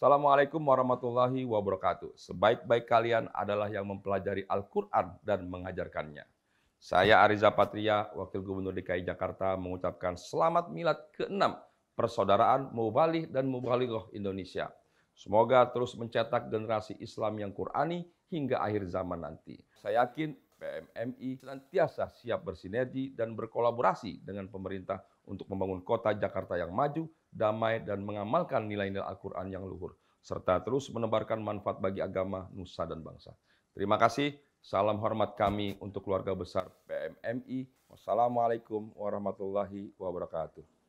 Assalamualaikum warahmatullahi wabarakatuh. Sebaik-baik kalian adalah yang mempelajari Al-Quran dan mengajarkannya. Saya Ariza Patria, Wakil Gubernur DKI Jakarta mengucapkan selamat milad ke-6 persaudaraan Mubalih dan Mubalighoh Indonesia. Semoga terus mencetak generasi Islam yang Qurani hingga akhir zaman nanti. Saya yakin PMMI senantiasa siap bersinergi dan berkolaborasi dengan pemerintah untuk membangun kota Jakarta yang maju, damai, dan mengamalkan nilai-nilai Al-Quran yang luhur, serta terus menebarkan manfaat bagi agama, nusa, dan bangsa. Terima kasih. Salam hormat kami untuk keluarga besar PMMI. Wassalamualaikum warahmatullahi wabarakatuh.